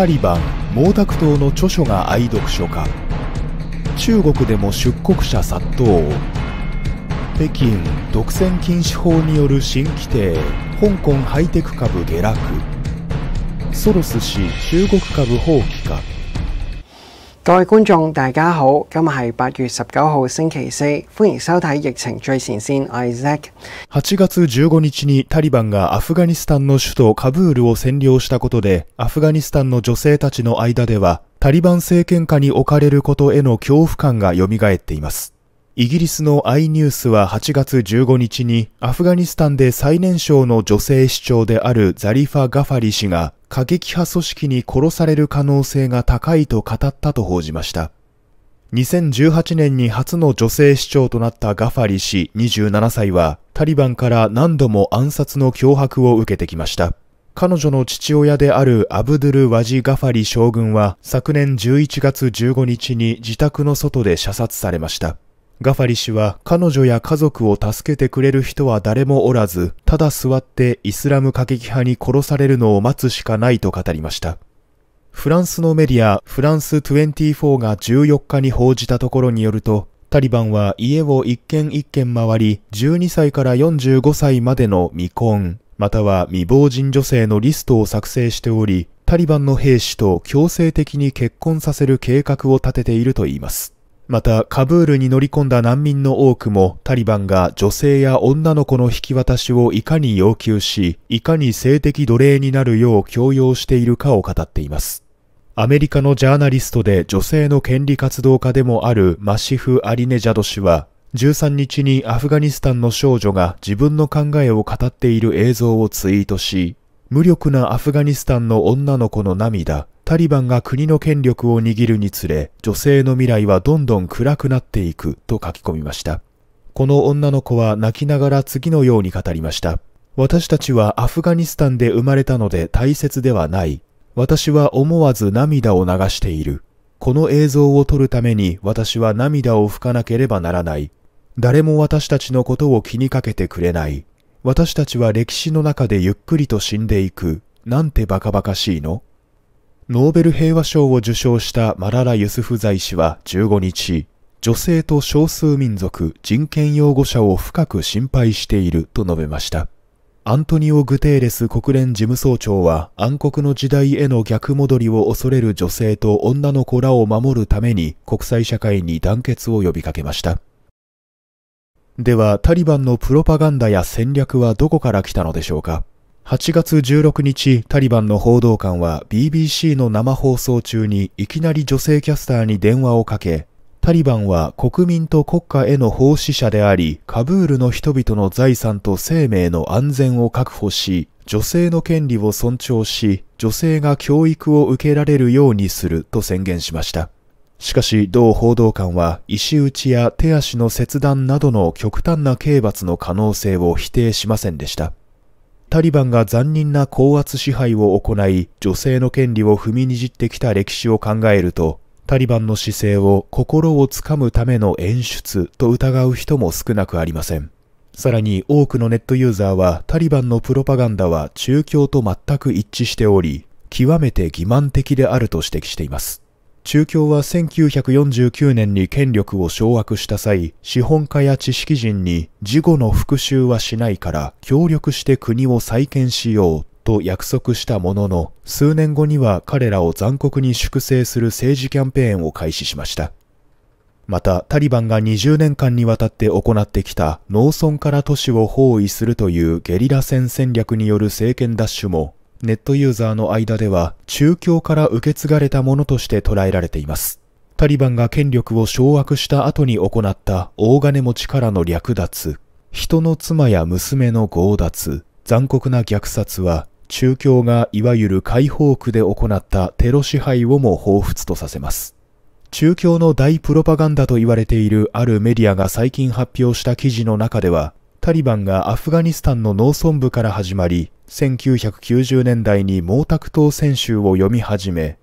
タリバン毛沢東の著書が愛読書か中国でも出国者殺到北京独占禁止法による新規定香港ハイテク株下落ソロス氏中国株放棄か各位观众，大家好，今日系八月十九号星期四，欢迎收睇疫情最前線。我係 Zack。8月15日にタリバンがアフガニスタンの首都カブールを占領したことで、アフガニスタンの女性たちの間では、タリバン政権下に置かれることへの恐怖感が蘇っています。イギリスの i ニュースは8月15日にアフガニスタンで最年少の女性市長であるザリファ・ガファリ氏が過激派組織に殺される可能性が高いと語ったと報じました。2018年に初の女性市長となったガファリ氏27歳はタリバンから何度も暗殺の脅迫を受けてきました。彼女の父親であるアブドゥル・ワジ・ガファリ将軍は昨年11月15日に自宅の外で射殺されました。ガファリ氏は彼女や家族を助けてくれる人は誰もおらず、ただ座ってイスラム過激派に殺されるのを待つしかないと語りました。フランスのメディア、フランス24が14日に報じたところによると、タリバンは家を一軒一軒回り、12歳から45歳までの未婚、または未亡人女性のリストを作成しており、タリバンの兵士と強制的に結婚させる計画を立てているといいます。またカブールに乗り込んだ難民の多くもタリバンが女性や女の子の引き渡しをいかに要求し、いかに性的奴隷になるよう強要しているかを語っています。アメリカのジャーナリストで女性の権利活動家でもあるマシフ・アリネジャド氏は、13日にアフガニスタンの少女が自分の考えを語っている映像をツイートし、無力なアフガニスタンの女の子の涙、タリバンが国の権力を握るにつれ、女性の未来はどんどん暗くなっていくと書き込みました。この女の子は泣きながら次のように語りました。私たちはアフガニスタンで生まれたので大切ではない。私は思わず涙を流している。この映像を撮るために私は涙を拭かなければならない。誰も私たちのことを気にかけてくれない。私たちは歴史の中でゆっくりと死んでいく。なんてバカバカしいのノーベル平和賞を受賞したマララ・ユスフ在氏は15日、女性と少数民族、人権擁護者を深く心配していると述べました。アントニオ・グテーレス国連事務総長は暗黒の時代への逆戻りを恐れる女性と女の子らを守るために国際社会に団結を呼びかけました。では、タリバンのプロパガンダや戦略はどこから来たのでしょうか8月16日、タリバンの報道官は BBC の生放送中にいきなり女性キャスターに電話をかけ、タリバンは国民と国家への奉仕者であり、カブールの人々の財産と生命の安全を確保し、女性の権利を尊重し、女性が教育を受けられるようにすると宣言しました。しかし、同報道官は、石打ちや手足の切断などの極端な刑罰の可能性を否定しませんでした。タリバンが残忍な高圧支配を行い、女性の権利を踏みにじってきた歴史を考えると、タリバンの姿勢を心をつかむための演出と疑う人も少なくありません。さらに多くのネットユーザーはタリバンのプロパガンダは中共と全く一致しており、極めて欺瞞的であると指摘しています。中共は1949年に権力を掌握した際、資本家や知識人に事後の復讐はしないから協力して国を再建しようと約束したものの、数年後には彼らを残酷に粛清する政治キャンペーンを開始しました。また、タリバンが20年間にわたって行ってきた農村から都市を包囲するというゲリラ戦戦略による政権奪取もネットユーザーの間では中共から受け継がれたものとして捉えられています。タリバンが権力を掌握した後に行った大金持ちからの略奪、人の妻や娘の強奪、残酷な虐殺は中共がいわゆる解放区で行ったテロ支配をも彷彿とさせます。中共の大プロパガンダと言われているあるメディアが最近発表した記事の中では、タリバンがアフガニスタンの農村部から始まり、1990年代に毛沢東選州を読み始め、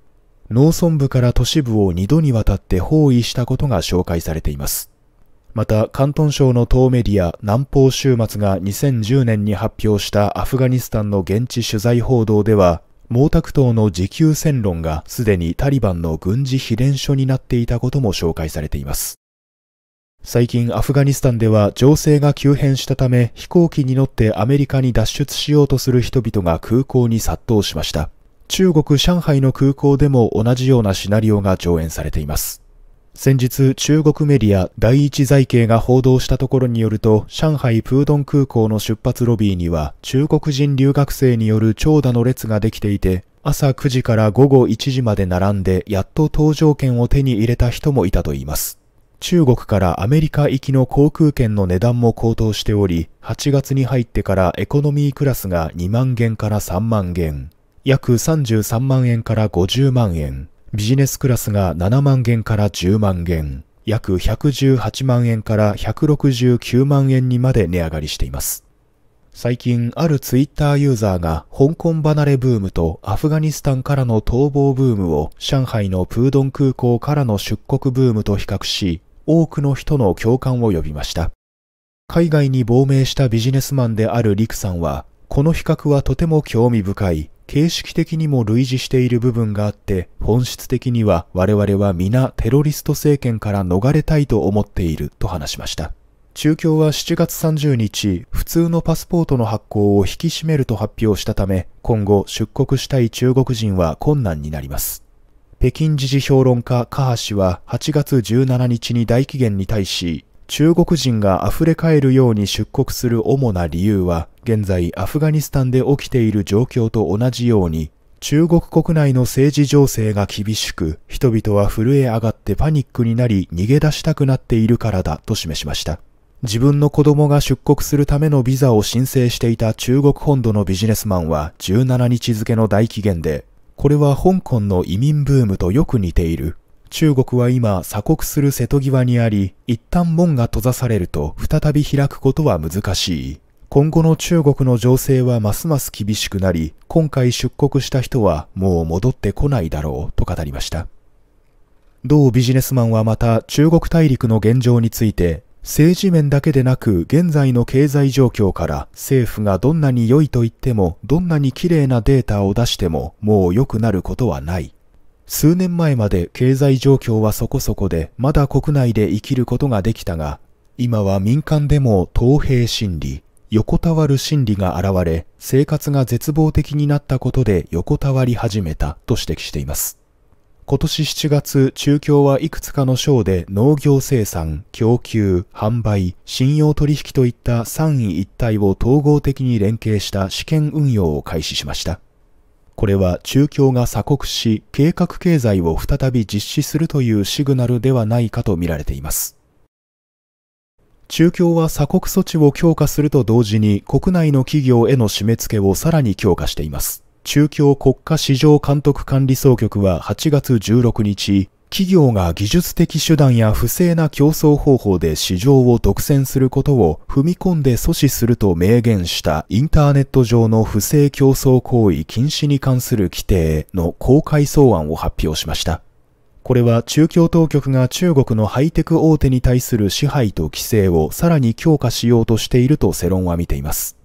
農村部から都市部を二度にわたって包囲したことが紹介されています。また、広東省の東メディア南方週末が2010年に発表したアフガニスタンの現地取材報道では、毛沢東の自給戦論がすでにタリバンの軍事秘伝書になっていたことも紹介されています。最近アフガニスタンでは情勢が急変したため飛行機に乗ってアメリカに脱出しようとする人々が空港に殺到しました中国上海の空港でも同じようなシナリオが上演されています先日中国メディア第一財経が報道したところによると上海プードン空港の出発ロビーには中国人留学生による長蛇の列ができていて朝9時から午後1時まで並んでやっと搭乗券を手に入れた人もいたといいます中国からアメリカ行きの航空券の値段も高騰しており、8月に入ってからエコノミークラスが2万元から3万元、約33万円から50万円、ビジネスクラスが7万元から10万元、約118万円から169万円にまで値上がりしています。最近、あるツイッターユーザーが香港離れブームとアフガニスタンからの逃亡ブームを上海のプードン空港からの出国ブームと比較し、多くの人の共感を呼びました。海外に亡命したビジネスマンであるリクさんは、この比較はとても興味深い、形式的にも類似している部分があって、本質的には我々は皆テロリスト政権から逃れたいと思っていると話しました。中共は7月30日、普通のパスポートの発行を引き締めると発表したため、今後出国したい中国人は困難になります。北京時事評論家、カハ氏は8月17日に大紀元に対し、中国人が溢れ返るように出国する主な理由は、現在アフガニスタンで起きている状況と同じように、中国国内の政治情勢が厳しく、人々は震え上がってパニックになり逃げ出したくなっているからだと示しました。自分の子供が出国するためのビザを申請していた中国本土のビジネスマンは17日付の大紀元でこれは香港の移民ブームとよく似ている。中国は今鎖国する瀬戸際にあり、一旦門が閉ざされると再び開くことは難しい。今後の中国の情勢はますます厳しくなり、今回出国した人はもう戻ってこないだろうと語りました。同ビジネスマンはまた中国大陸の現状について政治面だけでなく現在の経済状況から政府がどんなに良いと言ってもどんなに綺麗なデータを出してももう良くなることはない。数年前まで経済状況はそこそこでまだ国内で生きることができたが今は民間でも東平心理、横たわる心理が現れ生活が絶望的になったことで横たわり始めたと指摘しています。今年7月、中共はいくつかの省で農業生産、供給、販売、信用取引といった三位一体を統合的に連携した試験運用を開始しました。これは中共が鎖国し、計画経済を再び実施するというシグナルではないかと見られています。中共は鎖国措置を強化すると同時に国内の企業への締め付けをさらに強化しています。中共国家市場監督管理総局は8月16日、企業が技術的手段や不正な競争方法で市場を独占することを踏み込んで阻止すると明言したインターネット上の不正競争行為禁止に関する規定の公開草案を発表しました。これは中共当局が中国のハイテク大手に対する支配と規制をさらに強化しようとしていると世論は見ています。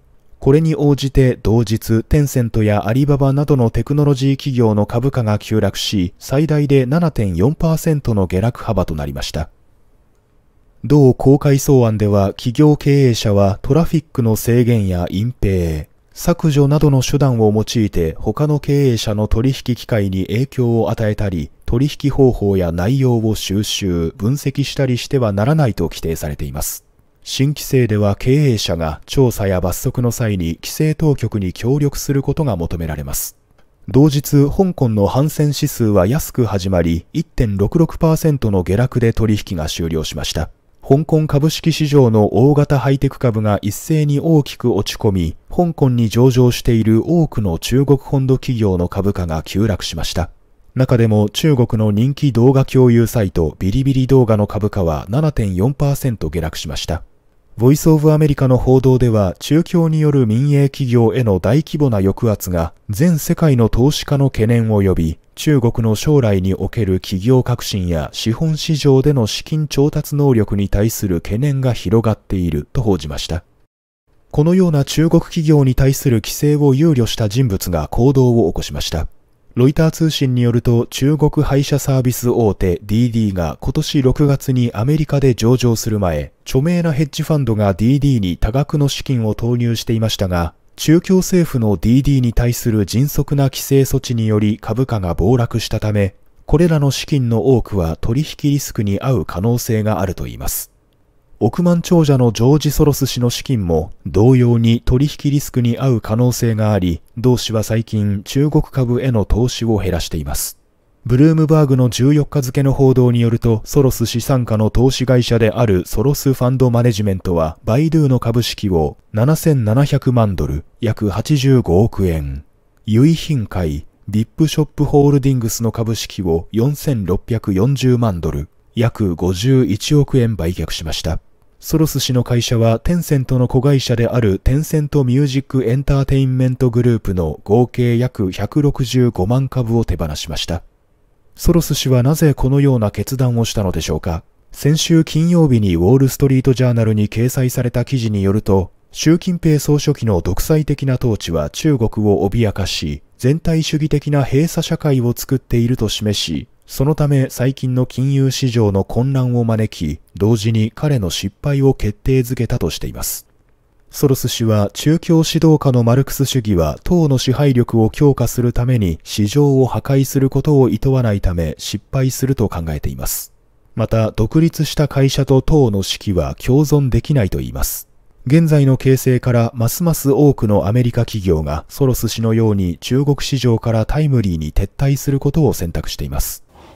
これに応じて同日、テンセントやアリババなどのテクノロジー企業の株価が急落し、最大で7.4%の下落幅となりました。同公開草案では企業経営者はトラフィックの制限や隠蔽、削除などの手段を用いて他の経営者の取引機会に影響を与えたり、取引方法や内容を収集、分析したりしてはならないと規定されています。新規制では経営者が調査や罰則の際に規制当局に協力することが求められます。同日、香港の反戦指数は安く始まり、1.66%の下落で取引が終了しました。香港株式市場の大型ハイテク株が一斉に大きく落ち込み、香港に上場している多くの中国本土企業の株価が急落しました。中でも中国の人気動画共有サイトビリビリ動画の株価は7.4%下落しました。ボイス・オブ・アメリカの報道では中共による民営企業への大規模な抑圧が全世界の投資家の懸念を呼び中国の将来における企業革新や資本市場での資金調達能力に対する懸念が広がっていると報じましたこのような中国企業に対する規制を憂慮した人物が行動を起こしましたロイター通信によると中国配車サービス大手 DD が今年6月にアメリカで上場する前、著名なヘッジファンドが DD に多額の資金を投入していましたが、中共政府の DD に対する迅速な規制措置により株価が暴落したため、これらの資金の多くは取引リスクに合う可能性があるといいます。億万長者のジョージ・ソロス氏の資金も同様に取引リスクに合う可能性があり、同氏は最近中国株への投資を減らしています。ブルームバーグの14日付の報道によると、ソロス資産家の投資会社であるソロスファンドマネジメントは、バイドゥの株式を7700万ドル、約85億円、ユイヒン会、ビップショップホールディングスの株式を4640万ドル、約51億円売却しました。ソロス氏の会社はテンセントの子会社であるテンセントミュージックエンターテインメントグループの合計約165万株を手放しました。ソロス氏はなぜこのような決断をしたのでしょうか先週金曜日にウォールストリートジャーナルに掲載された記事によると、習近平総書記の独裁的な統治は中国を脅かし、全体主義的な閉鎖社会を作っていると示し、そのため最近の金融市場の混乱を招き、同時に彼の失敗を決定づけたとしています。ソロス氏は中共指導下のマルクス主義は党の支配力を強化するために市場を破壊することを厭わないため失敗すると考えています。また独立した会社と党の指揮は共存できないと言います。現在の形勢からますます多くのアメリカ企業がソロス氏のように中国市場からタイムリーに撤退することを選択しています。